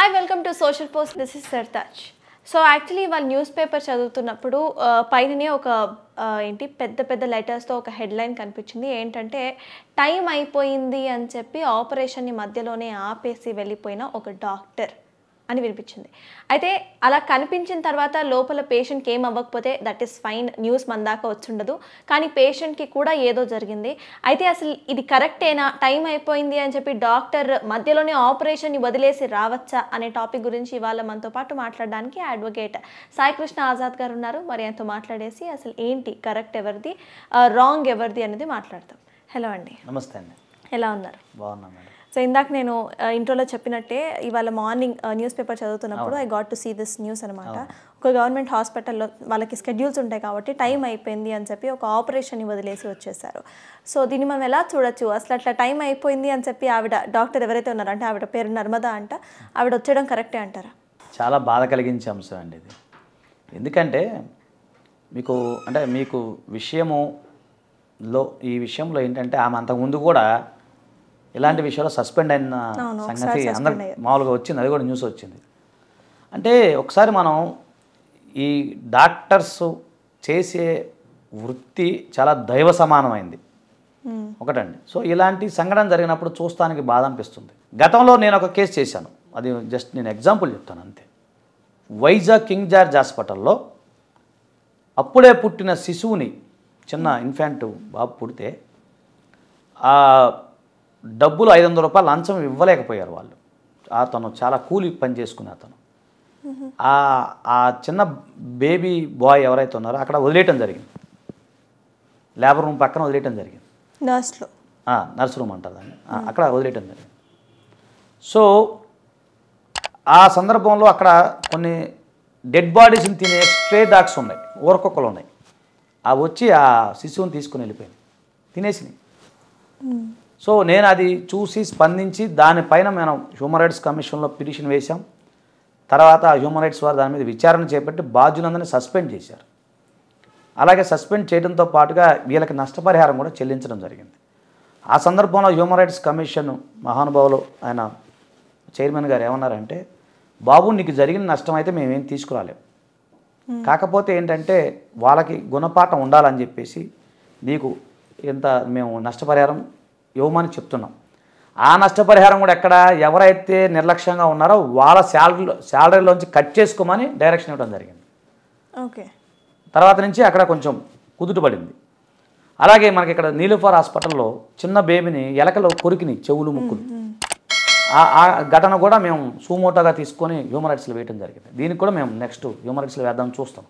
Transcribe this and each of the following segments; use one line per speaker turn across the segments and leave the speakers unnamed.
Hi welcome to social post this is Sartaj so actually వాళ్ళు news paper చదువుతున్నప్పుడు uh, పైననే ఒక uh, ఏంటి పెద్ద పెద్ద లెటర్స్తో ఒక హెడ్లైన్ కనిపించింది ఏంటంటే టైం అయిపోయింది అని చెప్పి ఆపరేషన్ని మధ్యలోనే ఆపేసి వెళ్ళిపోయిన ఒక డాక్టర్ అని వినిపించింది అయితే అలా కనిపించిన తర్వాత లోపల పేషెంట్కి ఏం అవ్వకపోతే దట్ ఈస్ ఫైన్ న్యూస్ మన దాకా వచ్చుండదు కానీ పేషెంట్కి కూడా ఏదో జరిగింది అయితే అసలు ఇది కరెక్టేనా టైం అయిపోయింది అని చెప్పి డాక్టర్ మధ్యలోనే ఆపరేషన్ని వదిలేసి రావచ్చా అనే టాపిక్ గురించి ఇవాళ మనతో పాటు మాట్లాడడానికి అడ్వకేట్ సాయికృష్ణ ఆజాద్ గారు ఉన్నారు మరి ఆయనతో మాట్లాడేసి అసలు ఏంటి కరెక్ట్ ఎవరిది రాంగ్ uh, ఎవరిది అనేది మాట్లాడతాం హలో అండి నమస్తే అండి ఎలా ఉన్నారు బాగున్నా మేడం సో ఇందాక నేను ఇంట్రోలో చెప్పినట్టే ఇవాళ మార్నింగ్ న్యూస్ పేపర్ చదువుతున్నప్పుడు I got to see this news అనమాట ఒక గవర్నమెంట్ హాస్పిటల్లో వాళ్ళకి స్కెడ్యూల్స్ ఉంటాయి కాబట్టి టైం అయిపోయింది అని చెప్పి ఒక ఆపరేషన్ని వదిలేసి వచ్చేసారు సో దీన్ని మనం ఎలా చూడొచ్చు అసలు అట్లా టైం అయిపోయింది అని చెప్పి ఆవిడ డాక్టర్ ఎవరైతే ఉన్నారంటే ఆవిడ పేరు నర్మద అంట ఆవిడ వచ్చేయడం కరెక్టే అంటారా
చాలా బాధ కలిగించే అంశం అండి ఇది ఎందుకంటే మీకు అంటే మీకు విషయము లో ఈ విషయంలో ఏంటంటే ఆమె అంతకుముందు కూడా ఇలాంటి విషయాలు సస్పెండ్ అయిన సంగతి అందరు మామూలుగా వచ్చింది అది కూడా న్యూస్ వచ్చింది అంటే ఒకసారి మనం ఈ డాక్టర్స్ చేసే వృత్తి చాలా దైవ సమానమైంది ఒకటండి సో ఇలాంటి సంఘటన జరిగినప్పుడు చూస్తానికి బాధ అనిపిస్తుంది గతంలో నేను ఒక కేసు చేశాను అది జస్ట్ నేను ఎగ్జాంపుల్ చెప్తాను అంతే వైజాగ్ కింగ్ జార్జ్ హాస్పిటల్లో అప్పుడే పుట్టిన శిశువుని చిన్న ఇన్ఫాంట్ బాబు పుడితే డబ్బులు ఐదు వందల రూపాయలు లంచం ఇవ్వలేకపోయారు వాళ్ళు అతను చాలా కూలి పని చేసుకుని అతను ఆ చిన్న బేబీ బాయ్ ఎవరైతే ఉన్నారో అక్కడ వదిలేయటం జరిగింది లేబర్ రూమ్ పక్కన వదిలేయటం జరిగింది నర్స్లో నర్స్ రూమ్ అంటారు దాన్ని అక్కడ వదిలేయటం జరిగింది సో ఆ సందర్భంలో అక్కడ కొన్ని డెడ్ బాడీస్ని తినే స్ట్రే డాగ్స్ ఉన్నాయి ఊరకొక్కలు ఉన్నాయి అవి వచ్చి ఆ శిశువుని తీసుకుని వెళ్ళిపోయింది తినేసినాయి సో నేను అది చూసి స్పందించి దానిపైన మనం హ్యూమన్ రైట్స్ కమిషన్లో పిటిషన్ వేశాం తర్వాత ఆ హ్యూమన్ రైట్స్ వారు దాని మీద విచారణ చేపట్టి బాధ్యులందరినీ సస్పెండ్ చేశారు అలాగే సస్పెండ్ చేయడంతో పాటుగా వీళ్ళకి నష్టపరిహారం కూడా చెల్లించడం జరిగింది ఆ సందర్భంలో హ్యూమన్ రైట్స్ కమిషన్ మహానుభావులు ఆయన చైర్మన్ గారు ఏమన్నారంటే బాబు నీకు జరిగిన నష్టం అయితే మేమేం తీసుకురాలేము కాకపోతే ఏంటంటే వాళ్ళకి గుణపాఠం ఉండాలని చెప్పేసి నీకు ఇంత మేము నష్టపరిహారం ఇవ్వమని చెప్తున్నాం ఆ నష్టపరిహారం కూడా ఎక్కడ ఎవరైతే నిర్లక్ష్యంగా ఉన్నారో వాళ్ళ శాలరీ శాలరీలోంచి కట్ చేసుకోమని డైరెక్షన్ ఇవ్వడం జరిగింది ఓకే తర్వాత నుంచి అక్కడ కొంచెం కుదుటపడింది అలాగే మనకి ఇక్కడ నీలుఫార్ హాస్పిటల్లో చిన్న బేబీని ఎలకలు కొరికిని చెవులు ముక్కులు ఆ ఘటన కూడా మేము సూమోటాగా తీసుకొని హ్యూమన్ రైట్స్లో వేయడం జరిగింది దీనికి కూడా మేము నెక్స్ట్ హ్యూమన్ రైట్స్లో వేద్దాం చూస్తాం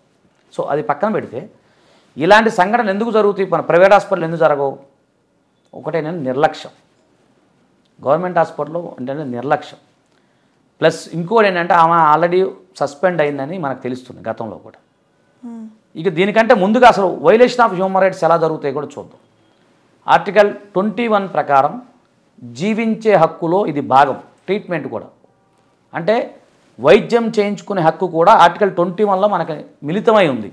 సో అది పక్కన పెడితే ఇలాంటి సంఘటన ఎందుకు జరుగుతాయి మన ప్రైవేట్ హాస్పిటల్ ఎందుకు జరగవు ఒకటేనండి నిర్లక్ష్యం గవర్నమెంట్ హాస్పిటల్లో ఏంటంటే నిర్లక్ష్యం ప్లస్ ఇంకోటి ఏంటంటే ఆమె ఆల్రెడీ సస్పెండ్ అయిందని మనకు తెలుస్తుంది గతంలో కూడా hmm. ఇక దీనికంటే ముందుగా అసలు వైలేషన్ ఆఫ్ హ్యూమన్ రైట్స్ ఎలా జరుగుతాయి కూడా చూద్దాం ఆర్టికల్ ట్వంటీ వన్ ప్రకారం జీవించే హక్కులో ఇది భాగం ట్రీట్మెంట్ కూడా అంటే వైద్యం చేయించుకునే హక్కు కూడా ఆర్టికల్ ట్వంటీ వన్లో మనకి మిళితమై ఉంది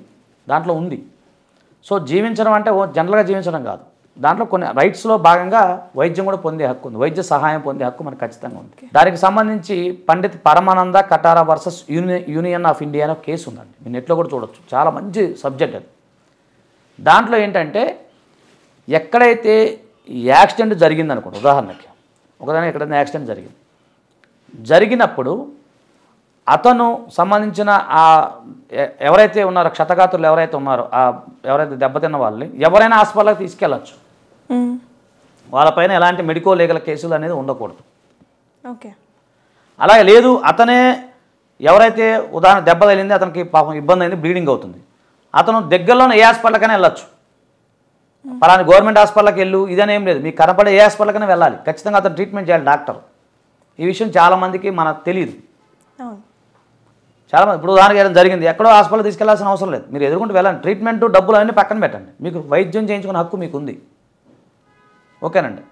దాంట్లో ఉంది సో జీవించడం అంటే జనరల్గా జీవించడం కాదు దాంట్లో కొన్ని రైట్స్లో భాగంగా వైద్యం కూడా పొందే హక్కు ఉంది వైద్య సహాయం పొందే హక్కు మనకు ఖచ్చితంగా ఉంది దానికి సంబంధించి Pandit Parmanand Katara versus union union of India అనే కేసు ఉందండి మీ నెట్లో కూడా చూడొచ్చు చాలా మంచి సబ్జెక్ట్ అది దాంట్లో ఏంటంటే ఎక్కడైతే యాక్సిడెంట్ అనుకోండి ఉదాహరణకి ఒకదాని ఎక్కడైనా యాక్సిడెంట్ జరిగింది జరిగినప్పుడు అతను సంబంధించిన ఆ ఎవరైతే ఉన్నారో క్షతగాతులు ఎవరైతే ఉన్నారో ఎవరైతే దెబ్బతిన్న వాళ్ళని ఎవరైనా హాస్పిటల్కి తీసుకెళ్ళచ్చు వాళ్ళపైన ఎలాంటి మెడికో లీగల్ కేసులు అనేది ఉండకూడదు ఓకే అలాగే లేదు అతనే ఎవరైతే ఉదాహరణ దెబ్బ తగిలింది అతనికి పాపం ఇబ్బంది అయింది బ్లీడింగ్ అవుతుంది అతను దగ్గరలోనే ఏ హాస్పిటల్కైనా వెళ్ళొచ్చు పలాని గవర్నమెంట్ హాస్పిటల్కి వెళ్ళు ఇదనేం లేదు మీకు కనపడే ఏ హాస్పిటల్కైనా వెళ్ళాలి ఖచ్చితంగా అతను ట్రీట్మెంట్ చేయాలి డాక్టర్ ఈ విషయం చాలామందికి మనకు తెలియదు చాలా ఇప్పుడు ఉదాహరణ ఏదైనా జరిగింది ఎక్కడో హాస్పిటల్ తీసుకెళ్లాల్సిన అవసరం లేదు మీరు ఎదుర్కొంటూ వెళ్ళండి ట్రీట్మెంట్ డబ్బులు అన్నీ పక్కన పెట్టండి మీకు వైద్యం చేయించుకునే హక్కు మీకు ఉంది ఓకేనండి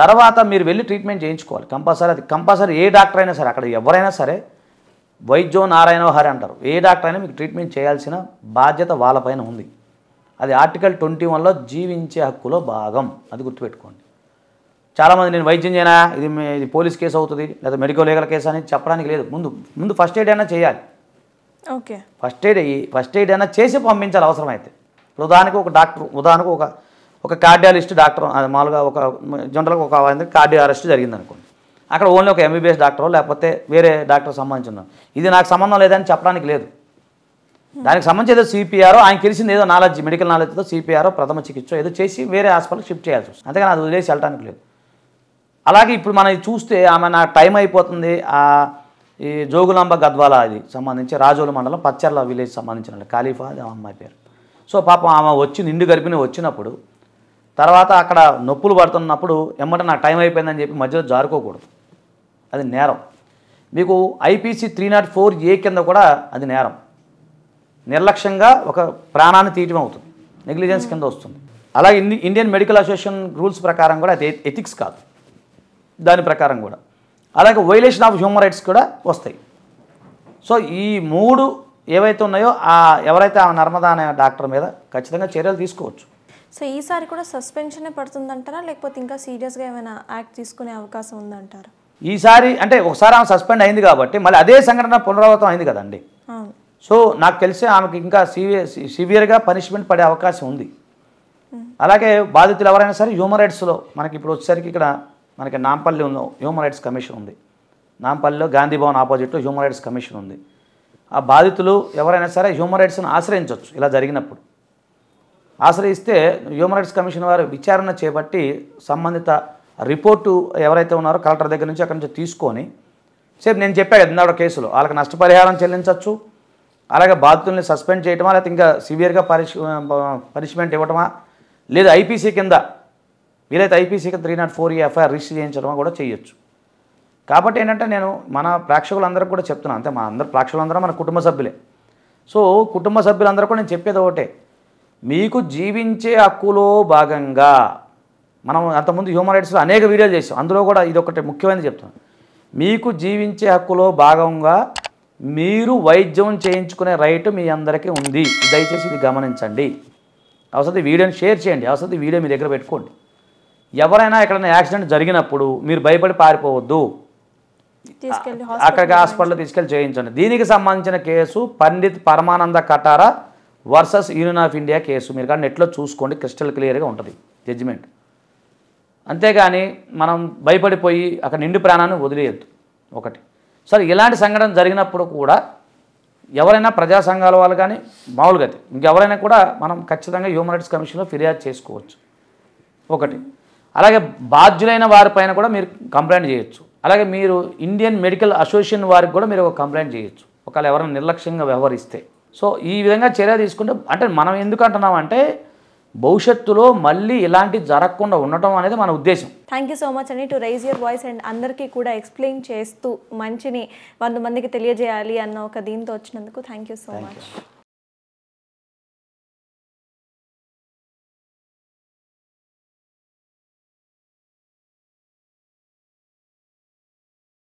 తర్వాత మీరు వెళ్ళి ట్రీట్మెంట్ చేయించుకోవాలి కంపల్సరీ అది కంపల్సరీ ఏ డాక్టర్ అయినా సరే అక్కడ ఎవరైనా సరే వైద్యో నారాయణో హరి అంటారు ఏ డాక్టర్ అయినా మీకు ట్రీట్మెంట్ చేయాల్సిన బాధ్యత వాళ్ళపైన ఉంది అది ఆర్టికల్ ట్వంటీ వన్లో జీవించే హక్కులో భాగం అది గుర్తుపెట్టుకోండి చాలామంది నేను వైద్యం చేయనా ఇది ఇది పోలీస్ కేసు అవుతుంది లేదా మెడికల్ లీగల్ కేసు అని చెప్పడానికి లేదు ముందు ముందు ఫస్ట్ ఎయిడ్ అయినా చేయాలి okay first aid first aid అయినా చేసి పంపించాలి అవసరమైతే ఉదాహరణకు ఒక డాక్టర్ ఉదాహరణకు ఒక ఒక కార్డియాలజిస్ట్ డాక్టర్ మామూలుగా ఒక జనరల్గా ఒక కార్డియో అరెస్ట్ జరిగింది అనుకోండి అక్కడ ఓన్లీ ఒక ఎంబీబీఎస్ డాక్టర్ లేకపోతే వేరే డాక్టర్ సంబంధించిన ఇది నాకు సంబంధం లేదని చెప్పడానికి లేదు దానికి సంబంధించి ఏదో సిపిఆర్ ఆయన తెలిసింది ఏదో నాలెడ్జ్ మెడికల్ నాలెడ్జ్తో సిపిఆర్ ప్రథమ చికిత్స ఏదో చేసి వేరే హాస్పిటల్కి షిఫ్ట్ చేయాల్సి వస్తుంది అంతేగాని అది వదిలేసి వెళ్ళడానికి లేదు అలాగే ఇప్పుడు మనం చూస్తే ఆమె నా టైం అయిపోతుంది ఈ జోగులాంబ గద్వాల అది సంబంధించి రాజోలు మండలం పచ్చర్ల విలేజ్ సంబంధించిన అది అమ్మాయి పేరు సో పాపం ఆమె వచ్చి నిండు గడిపిన వచ్చినప్పుడు తర్వాత అక్కడ నొప్పులు పడుతున్నప్పుడు ఎమ్మట నాకు టైం అయిపోయిందని చెప్పి మధ్యలో జారుకోకూడదు అది నేరం మీకు IPC three naught four A కింద కూడా అది నేరం నిర్లక్ష్యంగా ఒక ప్రాణాన్ని తీయటం అవుతుంది నెగ్లిజెన్స్ కింద వస్తుంది అలాగే ఇండియన్ మెడికల్ అసోసియేషన్ రూల్స్ ప్రకారం కూడా అది ఎథిక్స్ కాదు దాని ప్రకారం కూడా అలాగే వైలేషన్ ఆఫ్ హ్యూమన్ రైట్స్ కూడా వస్తాయి సో ఈ మూడు ఏవైతే ఉన్నాయో ఆ ఎవరైతే ఆ నర్మదా అనే డాక్టర్ మీద ఖచ్చితంగా చర్యలు తీసుకోవచ్చు
సో ఈసారి కూడా సస్పెన్షనే అంటారా లేకపోతే ఇంకా సీరియస్గా ఏమైనా యాక్ట్ తీసుకునే అవకాశం ఉందంటారా
ఈసారి అంటే ఒకసారి ఆమె సస్పెండ్ అయింది కాబట్టి మళ్ళీ అదే సంఘటన పునరావృతం అయింది కదండి సో నాకు తెలిసి ఆమెకి ఇంకా సివియర్ సివియర్గా పనిష్మెంట్ పడే అవకాశం ఉంది అలాగే బాధితులు ఎవరైనా సరే హ్యూమన్ రైట్స్లో మనకి ఇప్పుడు వచ్చేసరికి ఇక్కడ మనకి నాంపల్లి ఉన్న హ్యూమన్ రైట్స్ కమిషన్ ఉంది నాంపల్లిలో గాంధీ భవన్ ఆపోజిట్లో హ్యూమన్ రైట్స్ కమిషన్ ఉంది ఆ బాధితులు ఎవరైనా సరే హ్యూమన్ రైట్స్ని ఆశ్రయించవచ్చు ఇలా జరిగినప్పుడు ఆశ్రయిస్తే హ్యూమన్ రైట్స్ కమిషన్ వారు విచారణ చేపట్టి సంబంధిత రిపోర్టు ఎవరైతే ఉన్నారో కలెక్టర్ దగ్గర నుంచి అక్కడి నుంచి తీసుకొని సేపు నేను చెప్పాను కదా ఇందాక కేసులో వాళ్ళకి నష్టపరిహారం చెల్లించవచ్చు అలాగే బాధితుల్ని సస్పెండ్ చేయటమా లేకపోతే ఇంకా సివియర్గా పనిష్ పనిష్మెంట్ ఇవ్వటమా లేదా ఐపీసీ కింద వీలైతే ఐపీసీ కింద త్రీ నాట్ ఫోర్ ఈ ఎఫ్ఐఆర్ రిజిస్టర్ చేయించడమా కూడా చేయొచ్చు కాబట్టి ఏంటంటే నేను మన ప్రేక్షకులందరికీ కూడా చెప్తున్నాను అంతే మన అందరు ప్రేక్షకులందరూ మన కుటుంబ సభ్యులే సో కుటుంబ సభ్యులందరూ కూడా నేను చెప్పేది ఒకటే మీకు జీవించే హక్కులో భాగంగా మనం అంతకుముందు హ్యూమన్ రైట్స్లో అనేక వీడియోలు చేసాం అందులో కూడా ఇది ఒకటి ముఖ్యమైనది చెప్తాను మీకు జీవించే హక్కులో భాగంగా మీరు వైద్యం చేయించుకునే రైట్ మీ అందరికీ ఉంది దయచేసి ఇది గమనించండి అవసరం వీడియోని షేర్ చేయండి అవసరం వీడియో మీ దగ్గర పెట్టుకోండి ఎవరైనా ఎక్కడైనా యాక్సిడెంట్ జరిగినప్పుడు మీరు భయపడి పారిపోవద్దు
అక్కడికి హాస్పిటల్లో
తీసుకెళ్ళి చేయించండి దీనికి సంబంధించిన case Pandit Parmanand Katara versus union of India case మీరు కానీ నెట్లో చూసుకోండి క్రిస్టల్ క్లియర్గా ఉంటుంది జడ్జిమెంట్ అంతేగాని మనం భయపడిపోయి అక్కడ నిండు ప్రాణాన్ని వదిలేయద్దు ఒకటి సరే ఇలాంటి సంఘటన జరిగినప్పుడు కూడా ఎవరైనా ప్రజా సంఘాల వాళ్ళు కానీ మామూలుగా అయితే ఇంకెవరైనా కూడా మనం ఖచ్చితంగా హ్యూమన్ రైట్స్ కమిషన్లో ఫిర్యాదు చేసుకోవచ్చు ఒకటి అలాగే బాధ్యులైన వారిపైన కూడా మీరు కంప్లైంట్ చేయొచ్చు అలాగే మీరు ఇండియన్ మెడికల్ అసోసియేషన్ వారికి కూడా మీరు ఒక కంప్లైంట్ చేయొచ్చు ఒకవేళ ఎవరైనా నిర్లక్ష్యంగా వ్యవహరిస్తే సో ఈ విధంగా చర్య తీసుకుంటే అంటే మనం ఎందుకు అంటున్నామంటే భవిష్యత్తులో మళ్ళీ ఇలాంటి జరగకుండా ఉండటం అనేది మన ఉద్దేశం
థ్యాంక్ యూ సో మచ్ అండి to raise your voice and అందరికీ కూడా ఎక్స్ప్లెయిన్ చేస్తూ మంచిని వంద మందికి తెలియజేయాలి అన్న ఒక దీంతో వచ్చినందుకు థ్యాంక్ యూ సో మచ్